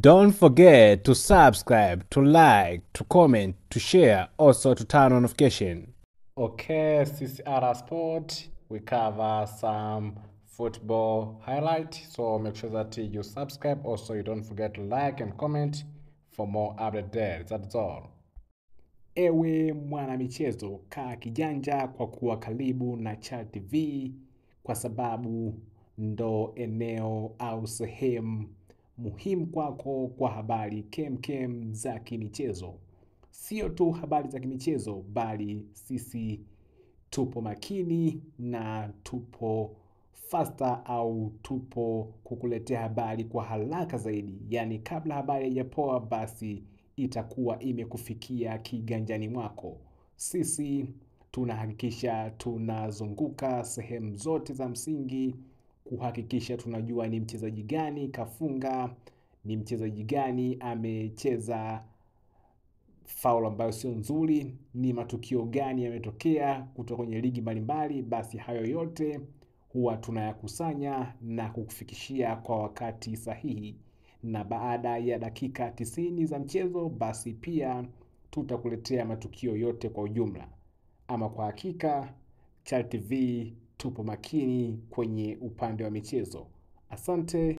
Don't forget to subscribe, to like, to comment, to share, also to turn on notification. Okay, CCR Sport, we cover some football highlight, so make sure that you subscribe. Also, you don't forget to like and comment for more updates there. That's all. Ewe mwanamichezo, kaa kijanja kwa kuwa karibu na cha TV kwa sababu ndo eneo au sehemu muhimu kwako kwa habari kemkem za kimichezo. Sio tu habari za kimichezo, bali sisi tupo makini na tupo faster au tupo kukuletea habari kwa haraka zaidi. Yaani, kabla habari haijapoa, basi itakuwa imekufikia kiganjani mwako. Sisi tunahakikisha tunazunguka sehemu zote za msingi kuhakikisha tunajua ni mchezaji gani kafunga, ni mchezaji gani amecheza faul ambayo sio nzuri, ni matukio gani yametokea kutoka kwenye ligi mbalimbali. Basi hayo yote huwa tunayakusanya na kukufikishia kwa wakati sahihi, na baada ya dakika tisini za mchezo, basi pia tutakuletea matukio yote kwa ujumla. Ama kwa hakika Char TV tupo makini kwenye upande wa michezo. Asante.